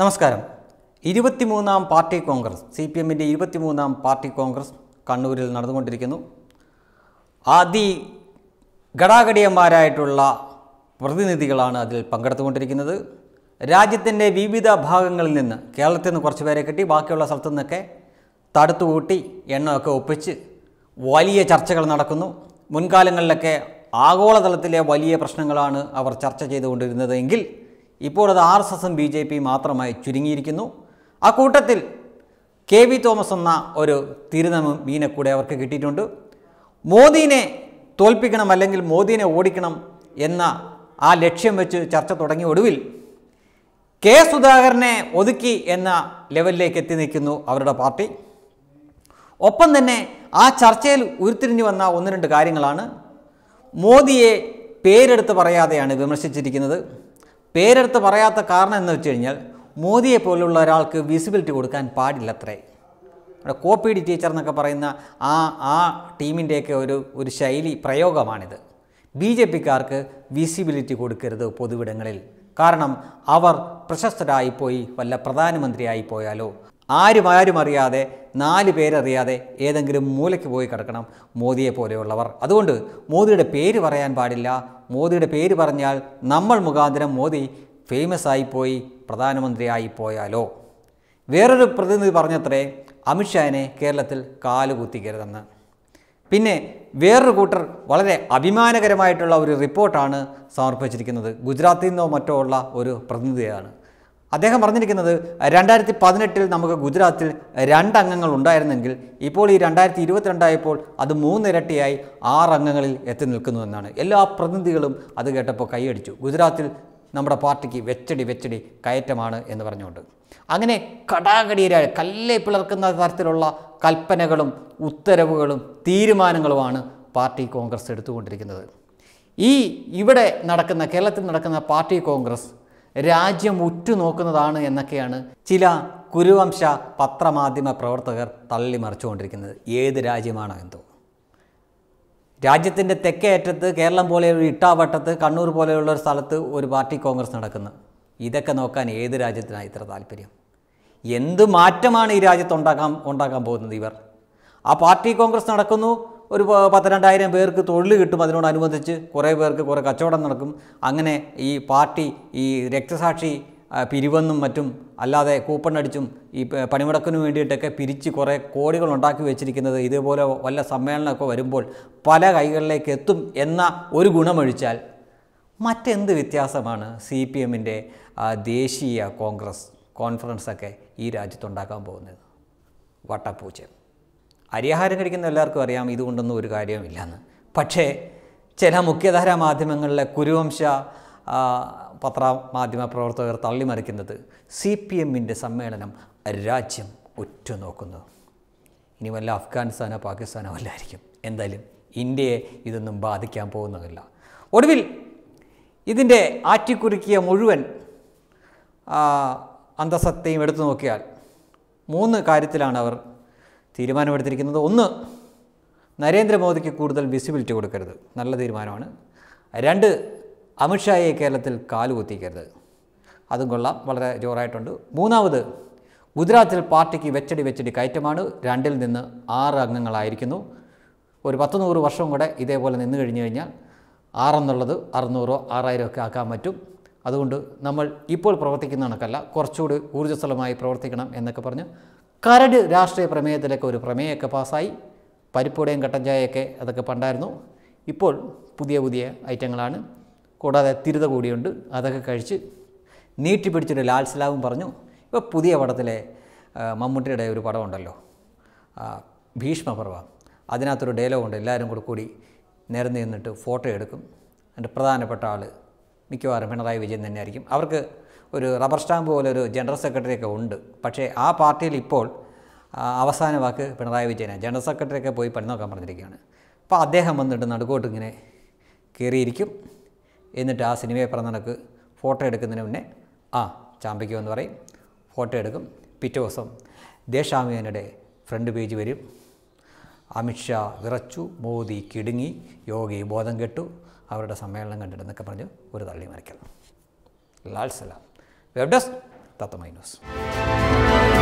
നമസ്കാരം ഇരുപത്തിമൂന്നാം party Congress C P എമ്മിൻ്റെ ഇരുപത്തിമൂന്നാം പാർട്ടി കോൺഗ്രസ് കണ്ണൂരിൽ നടന്നുകൊണ്ടിരിക്കുന്നു അതി ഘടാഘടിയന്മാരായിട്ടുള്ള പ്രതിനിധികളാണ് അതിൽ പങ്കെടുത്തുകൊണ്ടിരിക്കുന്നത് രാജ്യത്തിൻ്റെ വിവിധ ഭാഗങ്ങളിൽ നിന്ന് കേരളത്തിൽ നിന്ന് കുറച്ച് പേരെ കിട്ടി ബാക്കിയുള്ള സ്ഥലത്തു നിന്നൊക്കെ തടുത്തുകൂട്ടി എണ്ണമൊക്കെ ഒപ്പിച്ച് വലിയ ചർച്ചകൾ നടക്കുന്നു മുൻകാലങ്ങളിലൊക്കെ ആഗോളതലത്തിലെ വലിയ പ്രശ്നങ്ങളാണ് അവർ ചർച്ച ചെയ്തുകൊണ്ടിരുന്നതെങ്കിൽ ഇപ്പോൾ അത് ആർ എസ് എസും ബി ജെ പി മാത്രമായി ചുരുങ്ങിയിരിക്കുന്നു ആ കൂട്ടത്തിൽ കെ വി തോമസ് എന്ന ഒരു തിരുനമും മീനെ കൂടെ അവർക്ക് കിട്ടിയിട്ടുണ്ട് മോദീനെ തോൽപ്പിക്കണം അല്ലെങ്കിൽ മോദീനെ ഓടിക്കണം എന്ന ആ ലക്ഷ്യം വെച്ച് ചർച്ച തുടങ്ങിയ ഒടുവിൽ കെ സുധാകരനെ ഒതുക്കി എന്ന ലെവലിലേക്ക് എത്തി നിൽക്കുന്നു അവരുടെ പാർട്ടി ഒപ്പം തന്നെ ആ ചർച്ചയിൽ ഉരുത്തിരിഞ്ഞു വന്ന ഒന്ന് രണ്ട് കാര്യങ്ങളാണ് മോദിയെ പേരെടുത്ത് പറയാതെയാണ് വിമർശിച്ചിരിക്കുന്നത് പേരെടുത്ത് പറയാത്ത കാരണം എന്ന് വെച്ച് കഴിഞ്ഞാൽ മോദിയെ പോലുള്ള ഒരാൾക്ക് വിസിബിലിറ്റി കൊടുക്കാൻ പാടില്ലത്രേ നമ്മുടെ കോപ്പി ഡി ടീച്ചർ എന്നൊക്കെ പറയുന്ന ആ ആ ടീമിൻ്റെയൊക്കെ ഒരു ഒരു ശൈലി പ്രയോഗമാണിത് ബി ജെ പിക്കാർക്ക് വിസിബിലിറ്റി കൊടുക്കരുത് പൊതുവിടങ്ങളിൽ കാരണം അവർ പ്രശസ്തരായിപ്പോയി വല്ല പ്രധാനമന്ത്രിയായി പോയാലോ ആരും ആരും അറിയാതെ നാല് പേരറിയാതെ ഏതെങ്കിലും മൂലയ്ക്ക് പോയി കിടക്കണം മോദിയെ പോലെയുള്ളവർ അതുകൊണ്ട് മോദിയുടെ പേര് പറയാൻ പാടില്ല മോദിയുടെ പേര് പറഞ്ഞാൽ നമ്മൾ മുഖാന്തരം മോദി ഫേമസ് ആയിപ്പോയി പ്രധാനമന്ത്രിയായി പോയാലോ വേറൊരു പ്രതിനിധി പറഞ്ഞത്രേ അമിത്ഷാനെ കേരളത്തിൽ കാലുകുത്തിക്കരുതെന്ന് പിന്നെ വേറൊരു കൂട്ടർ വളരെ അഭിമാനകരമായിട്ടുള്ള ഒരു റിപ്പോർട്ടാണ് സമർപ്പിച്ചിരിക്കുന്നത് ഗുജറാത്തിൽ നിന്നോ മറ്റോ ഉള്ള ഒരു പ്രതിനിധിയാണ് അദ്ദേഹം പറഞ്ഞിരിക്കുന്നത് രണ്ടായിരത്തി പതിനെട്ടിൽ നമുക്ക് ഗുജറാത്തിൽ രണ്ട് അംഗങ്ങൾ ഉണ്ടായിരുന്നെങ്കിൽ ഇപ്പോൾ ഈ രണ്ടായിരത്തി ഇരുപത്തിരണ്ടായപ്പോൾ അത് മൂന്നിരട്ടിയായി ആറ് അംഗങ്ങളിൽ എത്തി നിൽക്കുന്നു എന്നാണ് എല്ലാ പ്രതിനിധികളും അത് കേട്ടപ്പോൾ കൈയടിച്ചു ഗുജറാത്തിൽ നമ്മുടെ പാർട്ടിക്ക് വെച്ചടി വെച്ചടി കയറ്റമാണ് എന്ന് പറഞ്ഞുകൊണ്ട് അങ്ങനെ കടാകടിയരായ കല്ലേ പിളർക്കുന്ന തരത്തിലുള്ള കൽപ്പനകളും ഉത്തരവുകളും തീരുമാനങ്ങളുമാണ് പാർട്ടി കോൺഗ്രസ് എടുത്തുകൊണ്ടിരിക്കുന്നത് ഈ ഇവിടെ നടക്കുന്ന കേരളത്തിൽ നടക്കുന്ന പാർട്ടി കോൺഗ്രസ് രാജ്യം ഉറ്റുനോക്കുന്നതാണ് എന്നൊക്കെയാണ് ചില കുരുവംശ പത്രമാധ്യമ പ്രവർത്തകർ തള്ളി മറിച്ചുകൊണ്ടിരിക്കുന്നത് ഏത് രാജ്യമാണോ എന്തോ രാജ്യത്തിൻ്റെ തെക്കേ അറ്റത്ത് കേരളം പോലെ ഒരു ഇട്ടാവട്ടത്ത് കണ്ണൂർ പോലെയുള്ള ഒരു സ്ഥലത്ത് ഒരു പാർട്ടി കോൺഗ്രസ് നടക്കുന്നു ഇതൊക്കെ നോക്കാൻ ഏത് രാജ്യത്തിനാണ് ഇത്ര താല്പര്യം എന്ത് മാറ്റമാണ് ഈ രാജ്യത്ത് ഉണ്ടാക്കാൻ ഉണ്ടാക്കാൻ പോകുന്നത് ഇവർ ആ പാർട്ടി കോൺഗ്രസ് നടക്കുന്നു ഒരു പത്ത് രണ്ടായിരം പേർക്ക് തൊഴിൽ കിട്ടും അതിനോടനുബന്ധിച്ച് കുറേ പേർക്ക് കുറേ കച്ചവടം നടക്കും അങ്ങനെ ഈ പാർട്ടി ഈ രക്തസാക്ഷി പിരിവെന്നും മറ്റും അല്ലാതെ കൂപ്പൺ അടിച്ചും ഈ പണിമുടക്കിനു വേണ്ടിയിട്ടൊക്കെ പിരിച്ച് കുറേ കോടികൾ ഉണ്ടാക്കി വെച്ചിരിക്കുന്നത് ഇതേപോലെ വല്ല സമ്മേളനമൊക്കെ വരുമ്പോൾ പല കൈകളിലേക്ക് എത്തും എന്ന ഒരു ഗുണമൊഴിച്ചാൽ മറ്റെന്ത് വ്യത്യാസമാണ് സി പി എമ്മിൻ്റെ ദേശീയ കോൺഗ്രസ് കോൺഫറൻസൊക്കെ ഈ രാജ്യത്തുണ്ടാക്കാൻ പോകുന്നത് വട്ടപ്പൂജ്യം അരിയാഹാരം കഴിക്കുന്ന എല്ലാവർക്കും അറിയാം ഇതുകൊണ്ടൊന്നും ഒരു കാര്യവുമില്ലെന്ന് പക്ഷേ ചില മുഖ്യധാര മാധ്യമങ്ങളിലെ കുരുവംശ പത്ര മാധ്യമ പ്രവർത്തകർ തള്ളിമറിക്കുന്നത് സി പി എമ്മിൻ്റെ സമ്മേളനം രാജ്യം ഉറ്റുനോക്കുന്നു ഇനി വല്ല അഫ്ഗാനിസ്ഥാനോ പാകിസ്ഥാനോ അല്ലായിരിക്കും എന്തായാലും ഇന്ത്യയെ ഇതൊന്നും ബാധിക്കാൻ പോകുന്നതല്ല ഒടുവിൽ ഇതിൻ്റെ ആറ്റിക്കുറുക്കിയ മുഴുവൻ അന്തസത്തയും എടുത്തു നോക്കിയാൽ മൂന്ന് കാര്യത്തിലാണ് അവർ തീരുമാനമെടുത്തിരിക്കുന്നത് ഒന്ന് നരേന്ദ്രമോദിക്ക് കൂടുതൽ വിസിബിലിറ്റി കൊടുക്കരുത് നല്ല തീരുമാനമാണ് രണ്ട് അമിത്ഷായെ കേരളത്തിൽ കാലുകുത്തിക്കരുത് അതും കൊള്ളാം വളരെ ജോറായിട്ടുണ്ട് മൂന്നാമത് ഗുജറാത്തിൽ പാർട്ടിക്ക് വെച്ചടി വെച്ചടി കയറ്റമാണ് രണ്ടിൽ നിന്ന് ആറ് അംഗങ്ങളായിരിക്കുന്നു ഒരു പത്ത് നൂറ് വർഷം കൂടെ ഇതേപോലെ നിന്ന് കഴിഞ്ഞു കഴിഞ്ഞാൽ ആറെന്നുള്ളത് അറുന്നൂറോ ആറായിരം ഒക്കെ ആക്കാൻ പറ്റും അതുകൊണ്ട് നമ്മൾ ഇപ്പോൾ പ്രവർത്തിക്കുന്ന കണക്കല്ല കുറച്ചുകൂടി ഊർജ്ജസ്വലമായി പ്രവർത്തിക്കണം എന്നൊക്കെ പറഞ്ഞ് കരട് രാഷ്ട്രീയ പ്രമേയത്തിലൊക്കെ ഒരു പ്രമേയമൊക്കെ പാസ്സായി പരിപ്പുടയും കട്ടൻ ചായയൊക്കെ അതൊക്കെ പണ്ടായിരുന്നു ഇപ്പോൾ പുതിയ പുതിയ ഐറ്റങ്ങളാണ് കൂടാതെ തിരുത കൂടിയുണ്ട് അതൊക്കെ കഴിച്ച് നീട്ടി പിടിച്ചിട്ട് ലാൽസ്ലാവും പറഞ്ഞു ഇപ്പോൾ പുതിയ പടത്തിലെ മമ്മൂട്ടിയുടെ ഒരു പടമുണ്ടല്ലോ ഭീഷ്മപർവ അതിനകത്തൊരു ഡയലോഗ് ഉണ്ട് എല്ലാവരും കൂടെ കൂടി നേരം നിന്നിട്ട് ഫോട്ടോ എടുക്കും എൻ്റെ പ്രധാനപ്പെട്ട ആൾ മിക്കവാറും പിണറായി വിജയൻ തന്നെയായിരിക്കും അവർക്ക് ഒരു റബ്ബർ സ്റ്റാമ്പ് പോലെ ഒരു ജനറൽ സെക്രട്ടറിയൊക്കെ ഉണ്ട് പക്ഷേ ആ പാർട്ടിയിൽ ഇപ്പോൾ അവസാന വാക്ക് പിണറായി വിജയനാണ് ജനറൽ സെക്രട്ടറിയൊക്കെ പോയി പണി നോക്കാൻ പറഞ്ഞിരിക്കുകയാണ് അപ്പോൾ അദ്ദേഹം വന്നിട്ട് നടുക്കോട്ട് ഇങ്ങനെ കയറിയിരിക്കും എന്നിട്ട് ആ സിനിമയെ പറഞ്ഞ ഫോട്ടോ എടുക്കുന്നതിന് മുന്നേ ആ എന്ന് പറയും ഫോട്ടോ എടുക്കും പിറ്റേ ദിവസം ദേശാമിയനയുടെ ഫ്രണ്ട് പേജ് വരും അമിത്ഷാ വിറച്ചു മോദി കിടുങ്ങി യോഗി ബോധം കെട്ടു അവരുടെ സമ്മേളനം കണ്ടിട്ട് എന്നൊക്കെ പറഞ്ഞു ഒരു തള്ളി മറിക്കണം ലാൽ സലാം We Tata Minus.